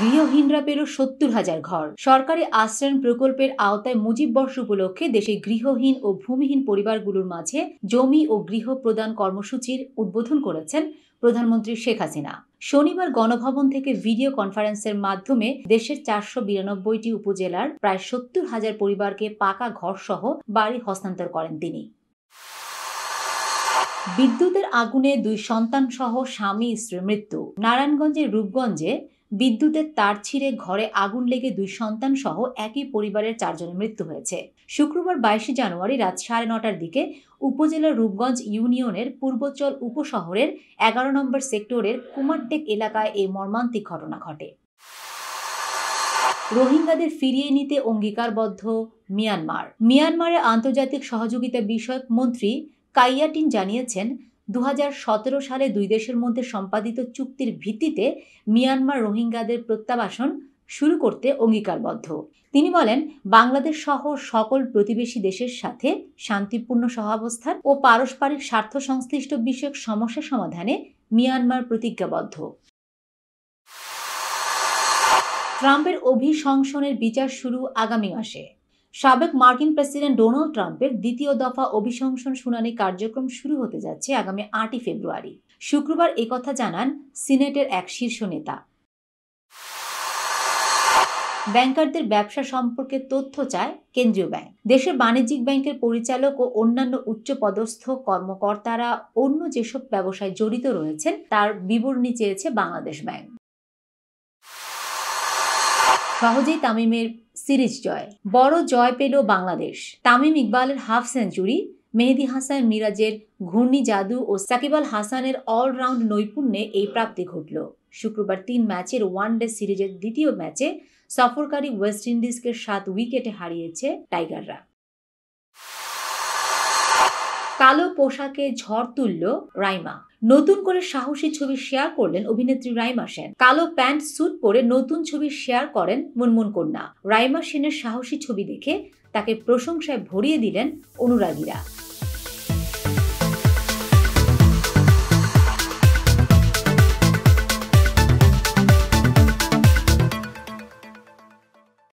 গৃহহীনরা পেল সত্তর হাজার ঘর সরকারি আশ্রয়ন প্রকল্পের আওতায় মুজিব বর্ষ উপলক্ষে দেশে গৃহহীন ও ভূমিহীন পরিবারগুলোর মাঝে জমি ও গৃহ প্রদান কর্মসূচির উদ্বোধন করেছেন প্রধানমন্ত্রী শেখ হাসিনা শনিবার গণভবন থেকে ভিডিও কনফারেন্সের মাধ্যমে দেশের চারশো বিরানব্বইটি উপজেলার প্রায় সত্তর হাজার পরিবারকে পাকা ঘরসহ বাড়ি হস্তান্তর করেন তিনি বিদ্যুতের আগুনে দুই সন্তান সহ স্বামী স্ত্রীর মৃত্যু নারায়ণগঞ্জের রূপগঞ্জে বিদ্যুতের তার ছিঁড়ে ঘরে আগুন লেগে দুই সন্তান সহ একই পরিবারের চারজনের মৃত্যু হয়েছে শুক্রবার বাইশে জানুয়ারি রাত সাড়ে নটার দিকে উপজেলার রূপগঞ্জ ইউনিয়নের পূর্বচল উপশহরের এগারো নম্বর সেক্টরের কুমারটেক এলাকায় এই মর্মান্তিক ঘটনা ঘটে রোহিঙ্গাদের ফিরিয়ে নিতে অঙ্গীকারবদ্ধ মিয়ানমার মিয়ানমারের আন্তর্জাতিক সহযোগিতা বিষয়ক মন্ত্রী কাইয়াটিন জানিয়েছেন দু সালে দুই দেশের মধ্যে সম্পাদিত চুক্তির ভিত্তিতে মিয়ানমার রোহিঙ্গাদের প্রত্যাবাসন শুরু করতে অঙ্গীকারবদ্ধ তিনি বলেন বাংলাদেশ সহ সকল প্রতিবেশী দেশের সাথে শান্তিপূর্ণ সহাবস্থান ও পারস্পরিক স্বার্থ সংশ্লিষ্ট বিষয়ক সমস্যা সমাধানে মিয়ানমার প্রতিজ্ঞাবদ্ধ ট্রাম্পের অভিশংসনের বিচার শুরু আগামী মাসে সাবেক মার্কিন প্রেসিডেন্ট ডোনাল্ড ট্রাম্পের দ্বিতীয় দফা অভিশংসন শুনানি কার্যক্রম শুরু হতে যাচ্ছে আগামী আটই ফেব্রুয়ারি শুক্রবার একথা জানান সিনেটের এক শীর্ষ নেতা ব্যাংকারদের ব্যবসা সম্পর্কে তথ্য চায় কেন্দ্রীয় ব্যাংক দেশের বাণিজ্যিক ব্যাংকের পরিচালক ও অন্যান্য উচ্চপদস্থ কর্মকর্তারা অন্য যেসব ব্যবসায় জড়িত রয়েছেন তার বিবরণী চেয়েছে বাংলাদেশ ব্যাংক সহজেই তামিমের সিরিজ জয় বড় জয় পেল বাংলাদেশ তামিম ইকবালের হাফ সেঞ্চুরি মেহেদি হাসান মিরাজের ঘূর্ণি জাদু ও সাকিব আল হাসানের অলরাউন্ড নৈপুণ্যে এই প্রাপ্তি ঘটল শুক্রবার তিন ম্যাচের ওয়ান ডে সিরিজের দ্বিতীয় ম্যাচে সফরকারী ওয়েস্ট ইন্ডিজকে সাত উইকেটে হারিয়েছে টাইগাররা কালো পোশাকে ঝড় তুলল রাইমা নতুন করে সাহসী ছবি শেয়ার করলেন অভিনেত্রী রাইমা সেন কালো প্যান্ট স্যুট পরে নতুন ছবি শেয়ার করেন মুনমুন কন্যা রাইমা সেনের সাহসী ছবি দেখে তাকে প্রশংসায় ভরিয়ে দিলেন অনুরাগীরা